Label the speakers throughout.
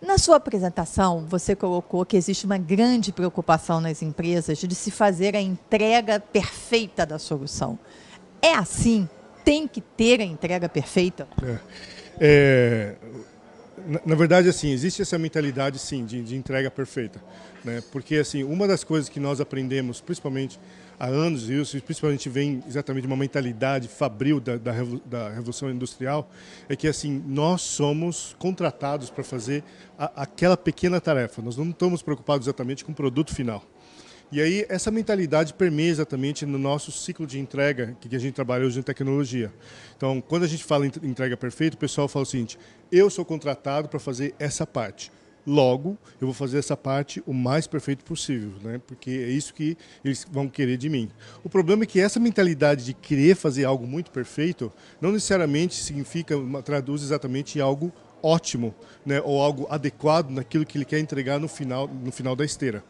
Speaker 1: Na sua apresentação, você colocou que existe uma grande preocupação nas empresas de se fazer a entrega perfeita da solução. É assim? Tem que ter a entrega perfeita?
Speaker 2: É. É, na, verdade, assim, existe essa mentalidade, sim, de, de entrega perfeita. Né? Porque, assim, uma das coisas que nós aprendemos, principalmente há anos isso, e principalmente vem exatamente de uma mentalidade fabril da, da, da Revolução Industrial, é que assim, nós somos contratados para fazer a, aquela pequena tarefa, nós não estamos preocupados exatamente com o produto final. E aí essa mentalidade permeia exatamente no nosso ciclo de entrega que a gente trabalha hoje em tecnologia. Então, quando a gente fala em entrega perfeita, o pessoal fala o seguinte: eu sou contratado para fazer essa parte. Logo, eu vou fazer essa parte o mais perfeito possível, né? porque é isso que eles vão querer de mim. O problema é que essa mentalidade de querer fazer algo muito perfeito não necessariamente significa, traduz exatamente em algo ótimo né? ou algo adequado naquilo que ele quer entregar no final, no final da esteira.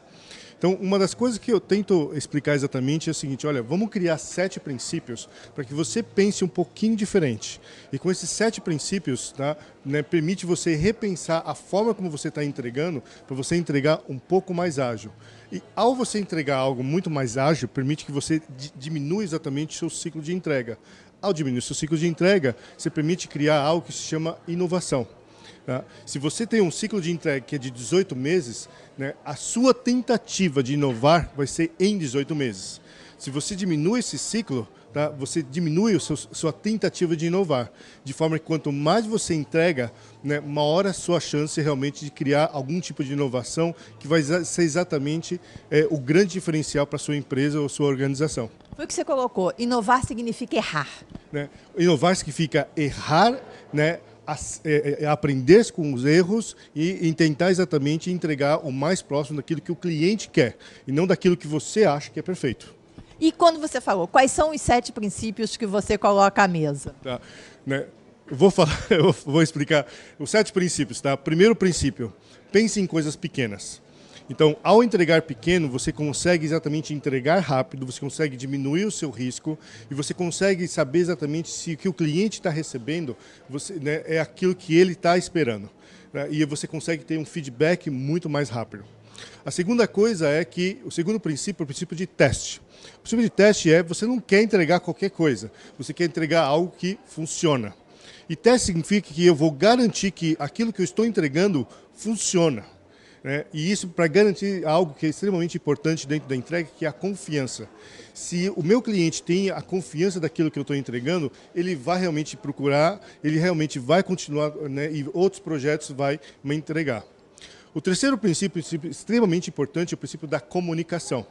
Speaker 2: Então, uma das coisas que eu tento explicar exatamente é o seguinte: olha, vamos criar sete princípios para que você pense um pouquinho diferente. E com esses sete princípios, tá, né, permite você repensar a forma como você está entregando para você entregar um pouco mais ágil. E ao você entregar algo muito mais ágil, permite que você diminua exatamente o seu ciclo de entrega. Ao diminuir o seu ciclo de entrega, você permite criar algo que se chama inovação. Tá? Se você tem um ciclo de entrega que é de 18 meses, né, a sua tentativa de inovar vai ser em 18 meses. Se você diminui esse ciclo, tá, você diminui a sua tentativa de inovar. De forma que quanto mais você entrega, né, maior a sua chance realmente de criar algum tipo de inovação que vai ser exatamente é, o grande diferencial para a sua empresa ou sua organização.
Speaker 1: Foi o que você colocou. Inovar significa errar.
Speaker 2: Né? Inovar significa errar, né? É, é, é aprender com os erros e, tentar exatamente entregar o mais próximo daquilo que o cliente quer e não daquilo que você acha que é perfeito.
Speaker 1: E quando você falou, quais são os sete princípios que você coloca à mesa?
Speaker 2: Tá, né? vou falar, eu vou explicar os sete princípios, tá? Primeiro princípio, pense em coisas pequenas. Então, ao entregar pequeno, você consegue exatamente entregar rápido, você consegue diminuir o seu risco e você consegue saber exatamente se o que o cliente está recebendo você, né, é aquilo que ele está esperando. Né? E você consegue ter um feedback muito mais rápido. A segunda coisa é que, o segundo princípio é o princípio de teste. O princípio de teste é você não quer entregar qualquer coisa, você quer entregar algo que funciona. E teste significa que eu vou garantir que aquilo que eu estou entregando funciona. Né? E isso para garantir algo que é extremamente importante dentro da entrega, que é a confiança. Se o meu cliente tem a confiança daquilo que eu estou entregando, ele vai realmente procurar, ele realmente vai continuar né? e outros projetos vai me entregar. O terceiro princípio, extremamente importante, é o princípio da comunicação.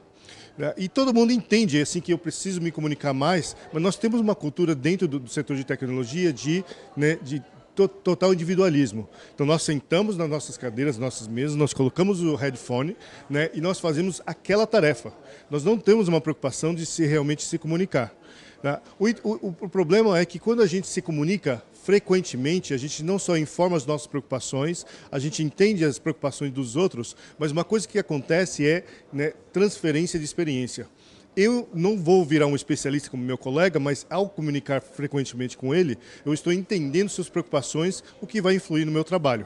Speaker 2: Né, e todo mundo entende assim que eu preciso me comunicar mais, mas nós temos uma cultura dentro do, do setor de tecnologia de, né, de total individualismo. Então nós sentamos nas nossas cadeiras, nossas mesas, nós colocamos o headphone né, e nós fazemos aquela tarefa. Nós não temos uma preocupação de se realmente se comunicar. Né? O, o, o problema é que quando a gente se comunica frequentemente, a gente não só informa as nossas preocupações, a gente entende as preocupações dos outros, mas uma coisa que acontece é né, transferência de experiência eu não vou virar um especialista como meu colega, mas ao comunicar frequentemente com ele, eu estou entendendo suas preocupações, o que vai influir no meu trabalho.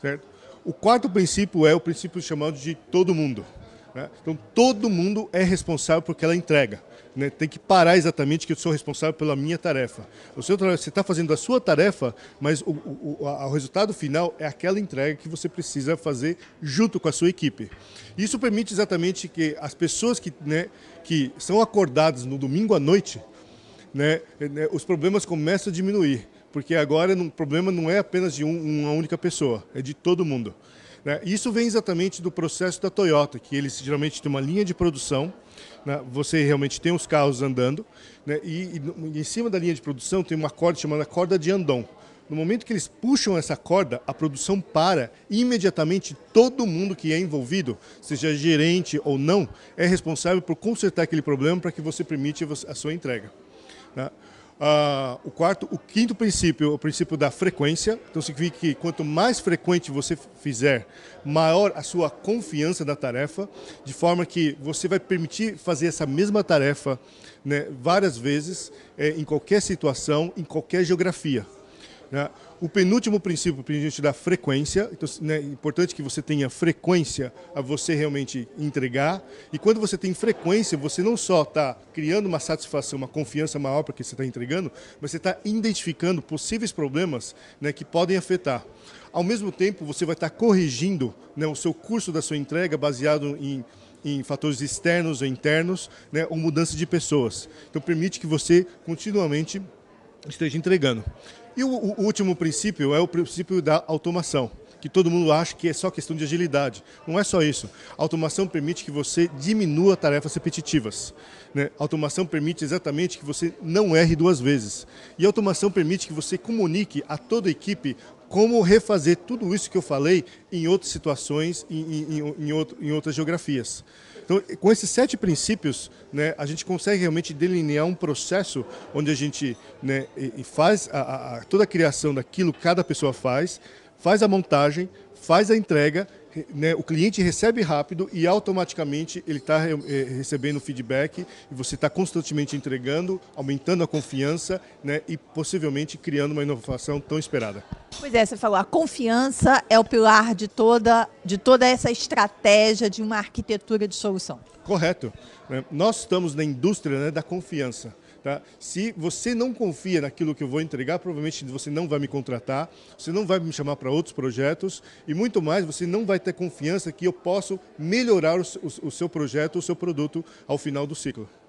Speaker 2: Certo? O quarto princípio é o princípio chamado de todo mundo. Né? Então, todo mundo é responsável por aquela entrega. Né? Tem que parar exatamente que eu sou responsável pela minha tarefa. O seu, você está fazendo a sua tarefa, mas o, o, o, resultado final é aquela entrega que você precisa fazer junto com a sua equipe. Isso permite exatamente que as pessoas que, né, que são acordadas no domingo à noite, né, eh, né os problemas começam a diminuir. Porque agora o problema não é apenas de um, uma única pessoa, é de todo mundo. Né? Isso vem exatamente do processo da Toyota, que eles geralmente têm uma linha de produção, né? você realmente tem os carros andando, né? e, e, em cima da linha de produção tem uma corda chamada corda de andon. No momento que eles puxam essa corda, a produção para e imediatamente todo mundo que é envolvido, seja gerente ou não, é responsável por consertar aquele problema para que você permita a sua entrega. Né? Uh, o quarto, o quinto princípio é o princípio da frequência. Então significa que quanto mais frequente você fizer, maior a sua confiança na tarefa, de forma que você vai permitir fazer essa mesma tarefa né, várias vezes, eh, em qualquer situação, em qualquer geografia. Né? O penúltimo princípio, para a gente dar frequência, então, né, é importante que você tenha frequência a você realmente entregar. E quando você tem frequência, você não só está criando uma satisfação, uma confiança maior para que você está entregando, mas você está identificando possíveis problemas né, que podem afetar. Ao mesmo tempo, você vai estar tá corrigindo né, o seu curso da sua entrega baseado em em fatores externos ou internos, né, ou mudança de pessoas. Então permite que você continuamente esteja entregando. E o, o último princípio é o princípio da automação que todo mundo acha que é só questão de agilidade. Não é só isso. A automação permite que você diminua tarefas repetitivas. Né? A automação permite exatamente que você não erre duas vezes. E a automação permite que você comunique a toda a equipe como refazer tudo isso que eu falei em outras situações, em, em, em, outro, em outras geografias. Então, com esses sete princípios, né, a gente consegue realmente delinear um processo onde a gente né, faz a, a, toda a criação daquilo que cada pessoa faz, faz a montagem, faz a entrega, né, o cliente recebe rápido e automaticamente ele está eh, eh, recebendo feedback e você está constantemente entregando, aumentando a confiança né, e possivelmente criando uma inovação tão esperada.
Speaker 1: Pois é, você falou, a confiança é o pilar de toda, de toda essa estratégia de uma arquitetura de solução.
Speaker 2: Correto. Né, nós estamos na indústria né, da confiança. Tá? Se você não confia naquilo que eu vou entregar, provavelmente você não vai me contratar, você não vai me chamar para outros projetos e muito mais, você não vai ter confiança que eu posso melhorar o, o, o seu projeto, o seu produto ao final do ciclo.